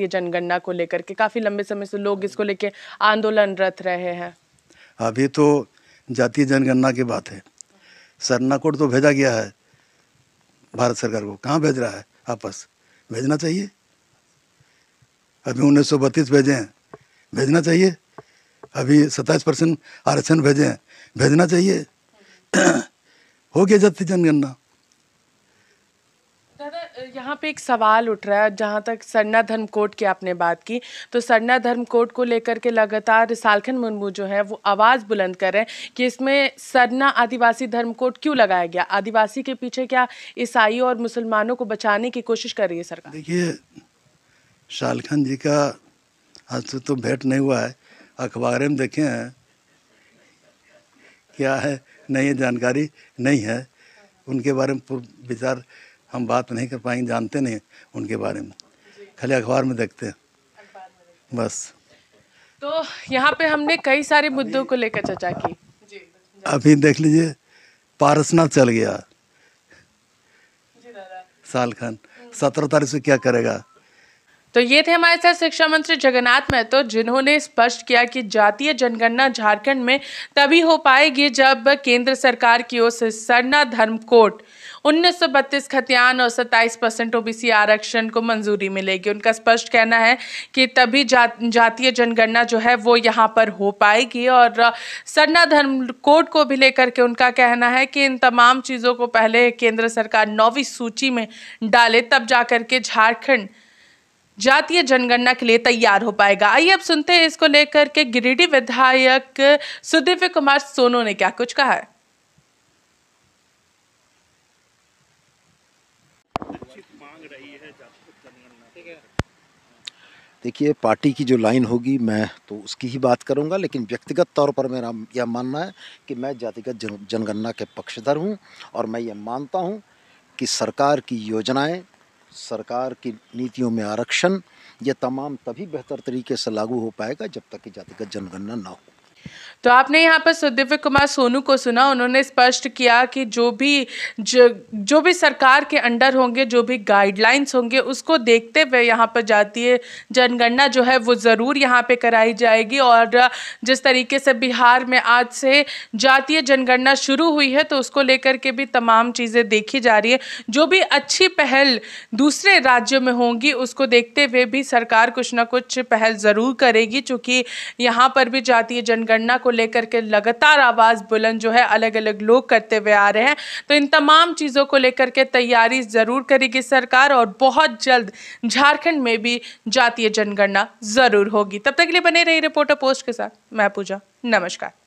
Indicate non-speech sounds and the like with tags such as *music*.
भारतीय जनगणना को लेकर के काफ़ी लंबे समय से लोग इसको लेके आंदोलनरत रहे हैं अभी तो जातीय जनगणना की बात है सरना कोड तो भेजा गया है भारत सरकार को कहाँ भेज रहा है आपस भेजना चाहिए अभी उन्नीस सौ बत्तीस भेजे हैं भेजना चाहिए अभी सत्ताईस परसेंट आरक्षण भेजे हैं भेजना चाहिए *clears throat* हो गया जाती जनगणना यहाँ पे एक सवाल उठ रहा है जहाँ तक सरना धर्म कोर्ट की आपने बात की तो सरना धर्म कोर्ट को लेकर के लगातार रिसालखन मुर्मू जो है वो आवाज़ बुलंद कर रहे हैं कि इसमें सरना आदिवासी धर्म कोर्ट क्यों लगाया गया आदिवासी के पीछे क्या ईसाई और मुसलमानों को बचाने की कोशिश कर रही है सरकार देखिए शालखन जी का आज तो भेंट नहीं हुआ है अखबार में देखे हैं क्या है नहीं जानकारी नहीं है उनके बारे में विचार हम बात नहीं कर पाएंगे जानते नहीं उनके बारे में खाली अखबार में देखते हैं बस तो यहाँ पे हमने कई सारे मुद्दों को लेकर चर्चा की अभी देख लीजिए पारसनाथ चल गया साल खान सत्रह तारीख से क्या करेगा तो ये थे हमारे साथ शिक्षा मंत्री जगन्नाथ महतो जिन्होंने स्पष्ट किया कि जातीय जनगणना झारखंड में तभी हो पाएगी जब केंद्र सरकार की ओर से सरना धर्म कोड बत्तीस खतियान और 27 परसेंट ओ आरक्षण को मंजूरी मिलेगी उनका स्पष्ट कहना है कि तभी जा, जातीय जनगणना जो है वो यहाँ पर हो पाएगी और सरना धर्म कोड को भी लेकर के उनका कहना है कि इन तमाम चीज़ों को पहले केंद्र सरकार नौवीं सूची में डाले तब जा के झारखंड जातीय जनगणना के लिए तैयार हो पाएगा आइए अब सुनते हैं इसको लेकर के गिरिडीह विधायक सुदिव्य कुमार सोनू ने क्या कुछ कहा देखिए पार्टी की जो लाइन होगी मैं तो उसकी ही बात करूंगा लेकिन व्यक्तिगत तौर पर मेरा यह मानना है कि मैं जातिगत जन, जनगणना के पक्षधर हूं और मैं ये मानता हूं कि सरकार की योजनाएं सरकार की नीतियों में आरक्षण यह तमाम तभी बेहतर तरीके से लागू हो पाएगा जब तक कि जातिगत जनगणना ना हो तो आपने यहाँ पर सुदिव्य कुमार सोनू को सुना उन्होंने स्पष्ट किया कि जो भी जो, जो भी सरकार के अंडर होंगे जो भी गाइडलाइंस होंगे उसको देखते हुए यहाँ पर जातीय जनगणना जो है वो ज़रूर यहाँ पे कराई जाएगी और जिस तरीके से बिहार में आज से जातीय जनगणना शुरू हुई है तो उसको लेकर के भी तमाम चीज़ें देखी जा रही है जो भी अच्छी पहल दूसरे राज्यों में होंगी उसको देखते हुए भी सरकार कुछ ना कुछ पहल ज़रूर करेगी चूँकि यहाँ पर भी जातीय जनगणना को को लेकर के लगातार आवाज़ बुलंद जो है अलग अलग लोग करते हुए आ रहे हैं तो इन तमाम चीज़ों को लेकर के तैयारी ज़रूर करेगी सरकार और बहुत जल्द झारखंड में भी जातीय जनगणना ज़रूर होगी तब तक के लिए बने रही रिपोर्टर पोस्ट के साथ मैं पूजा नमस्कार